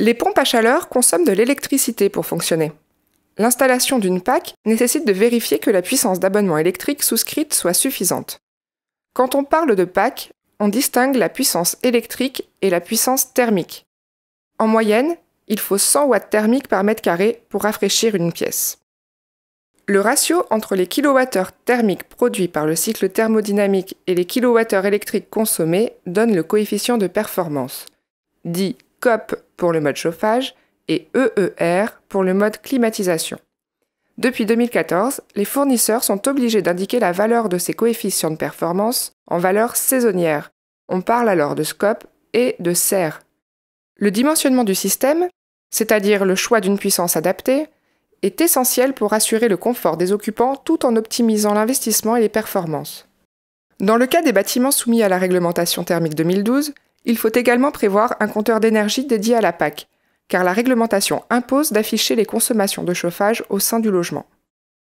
Les pompes à chaleur consomment de l'électricité pour fonctionner. L'installation d'une PAC nécessite de vérifier que la puissance d'abonnement électrique souscrite soit suffisante. Quand on parle de PAC, on distingue la puissance électrique et la puissance thermique. En moyenne, il faut 100 watts thermiques par mètre carré pour rafraîchir une pièce. Le ratio entre les kWh thermiques produits par le cycle thermodynamique et les kWh électriques consommés donne le coefficient de performance, dit COP pour le mode chauffage et EER pour le mode climatisation. Depuis 2014, les fournisseurs sont obligés d'indiquer la valeur de ces coefficients de performance en valeur saisonnière. On parle alors de scope et de serre. Le dimensionnement du système, c'est-à-dire le choix d'une puissance adaptée, est essentiel pour assurer le confort des occupants tout en optimisant l'investissement et les performances. Dans le cas des bâtiments soumis à la réglementation thermique 2012, il faut également prévoir un compteur d'énergie dédié à la PAC, car la réglementation impose d'afficher les consommations de chauffage au sein du logement.